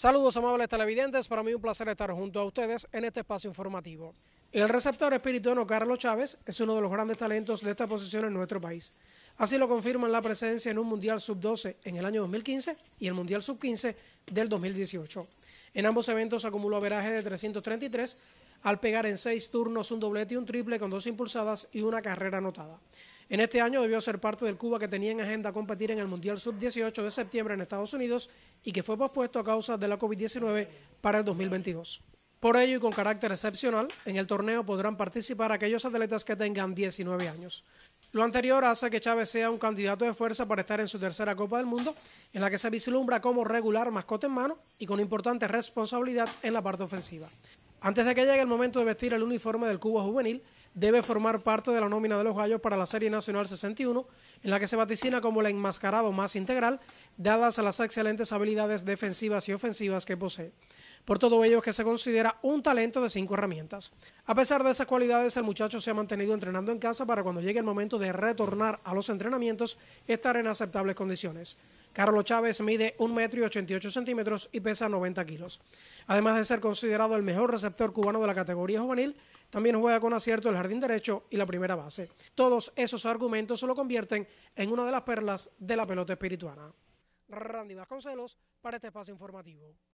Saludos amables televidentes, para mí un placer estar junto a ustedes en este espacio informativo. El receptor espirituano Carlos Chávez es uno de los grandes talentos de esta posición en nuestro país. Así lo confirman la presencia en un Mundial Sub-12 en el año 2015 y el Mundial Sub-15 del 2018. En ambos eventos acumuló veraje de 333, al pegar en seis turnos un doblete y un triple con dos impulsadas y una carrera anotada. En este año debió ser parte del Cuba que tenía en agenda competir en el Mundial Sub-18 de septiembre en Estados Unidos y que fue pospuesto a causa de la COVID-19 para el 2022. Por ello y con carácter excepcional, en el torneo podrán participar aquellos atletas que tengan 19 años. Lo anterior hace que Chávez sea un candidato de fuerza para estar en su tercera Copa del Mundo, en la que se vislumbra como regular mascote en mano y con importante responsabilidad en la parte ofensiva. Antes de que llegue el momento de vestir el uniforme del Cuba Juvenil, debe formar parte de la nómina de los gallos para la Serie Nacional 61, en la que se vaticina como el enmascarado más integral, dadas las excelentes habilidades defensivas y ofensivas que posee. Por todo ello es que se considera un talento de cinco herramientas. A pesar de esas cualidades, el muchacho se ha mantenido entrenando en casa para cuando llegue el momento de retornar a los entrenamientos, estar en aceptables condiciones. Carlos Chávez mide 1 metro y 88 centímetros y pesa 90 kilos. Además de ser considerado el mejor receptor cubano de la categoría juvenil, también juega con acierto el jardín derecho y la primera base. Todos esos argumentos se lo convierten en una de las perlas de la pelota espirituana. Randy Vasconcelos para este espacio informativo.